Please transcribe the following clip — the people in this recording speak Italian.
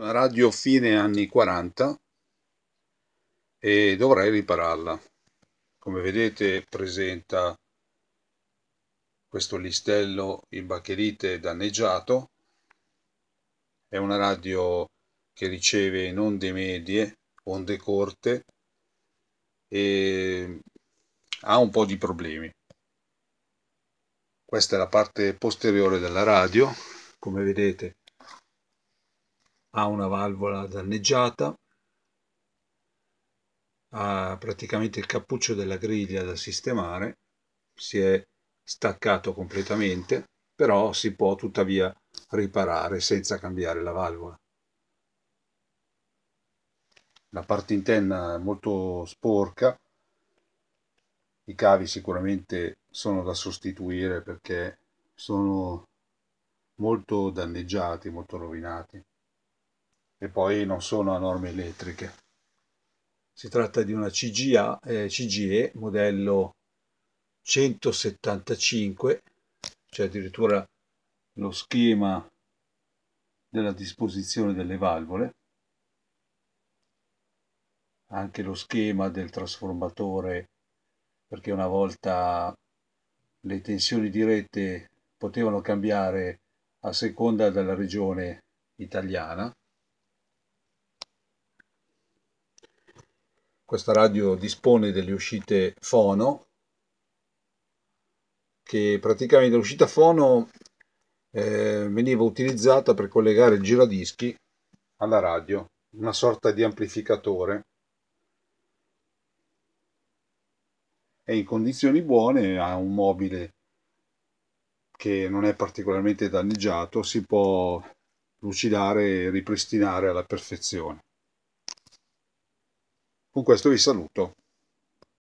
radio fine anni 40 e dovrei ripararla. Come vedete presenta questo listello in baccherite danneggiato. È una radio che riceve in onde medie, onde corte e ha un po' di problemi. Questa è la parte posteriore della radio, come vedete ha una valvola danneggiata, ha praticamente il cappuccio della griglia da sistemare, si è staccato completamente, però si può tuttavia riparare senza cambiare la valvola. La parte interna è molto sporca, i cavi sicuramente sono da sostituire perché sono molto danneggiati, molto rovinati e poi non sono a norme elettriche. Si tratta di una CGA, eh, CGE modello 175, c'è cioè addirittura lo schema della disposizione delle valvole, anche lo schema del trasformatore, perché una volta le tensioni di rete potevano cambiare a seconda della regione italiana Questa radio dispone delle uscite fono, che praticamente l'uscita fono eh, veniva utilizzata per collegare il giradischi alla radio, una sorta di amplificatore. E in condizioni buone ha un mobile che non è particolarmente danneggiato, si può lucidare e ripristinare alla perfezione. Con questo vi saluto.